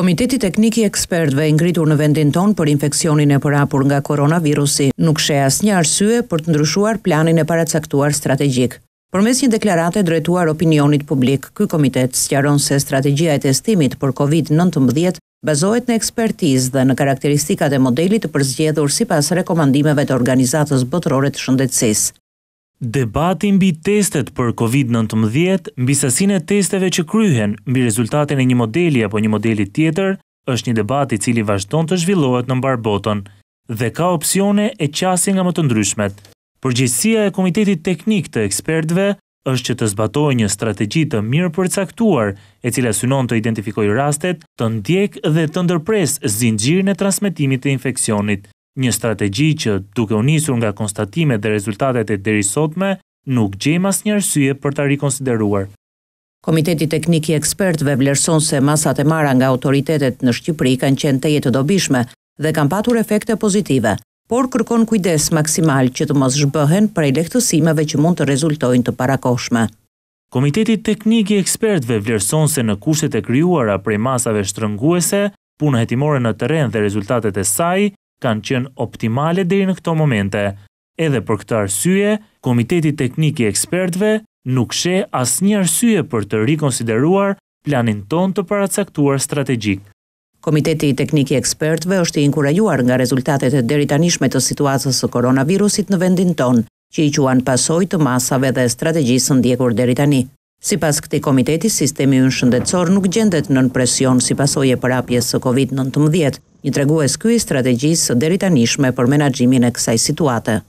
Komiteti teknik i ekspertëve i ngritur në vendin tonë për infeksionin e përhapur nga koronavirusi nuk sheh asnjë arsye për të ndryshuar planin e paracaktuar strategjik. Përmes një deklarate drejtuar opinionit publik, ky komitet sqaron se strategjia e testimit për COVID-19 bazohet në ekspertizë dhe në karakteristikat e modelit të përzgjedhur sipas rekomandimeve të Organizatës Botërore të Shëndetësisë. Debati mbi testet për COVID-19, mbi sasinë e testeve që kryhen, mbi rezultatin e një modeli apo një modeli tjetër, është një debat i cili vazhdon të zhvillohet në mbar botën dhe ka opsione e qasje nga më të ndryshmet. Përgjithsia e komitetit teknik të ekspertëve është që të zbatojë një strategji të mirë përcaktuar, e cila synon të identifikojë rastet, të ndjek dhe të ndërpresë zinxhirin e transmetimit të infeksionit një strategji që duke unisur nga konstatimet dhe rezultatet e deri sotme, nuk gjejmë asnjë arsye për ta rikonsideruar. Komiteti Teknik i Ekspertëve vlerëson se masat e marra nga autoritetet në Shqipëri kanë qenë të jetë dobishme dhe kanë patur efekte pozitive, por kërkon kujdes maksimal që të mos zhbëhen prej lehtësimeve që mund të rezultojnë të parakoshme. Komiteti Teknik i Ekspertëve vlerëson se në kushtet e krijuara prej masave shtrënguese, puna hetimore në terren dhe rezultatet e saj kanë qenë optimale deri në këto momente. Edhe për këtë arsye, Komiteti Teknik i Ekspertëve nuk sheh asnjë arsye për të rikonsideruar planin ton të paracaktuar strategjik. Komiteti Teknik i Ekspertëve është i inkurajuar nga rezultatet e deri tanishme të situatës së koronavirusit në vendin ton, që i quan pasoj të masave dhe strategjisë ndjekur deri tani. Si pas këti komiteti, sistemi unë shëndetësor nuk gjendet nën presion si pasoje për apjes së COVID-19, një tregues kuj strategjisë së deritanishme për menagjimin e kësaj situate.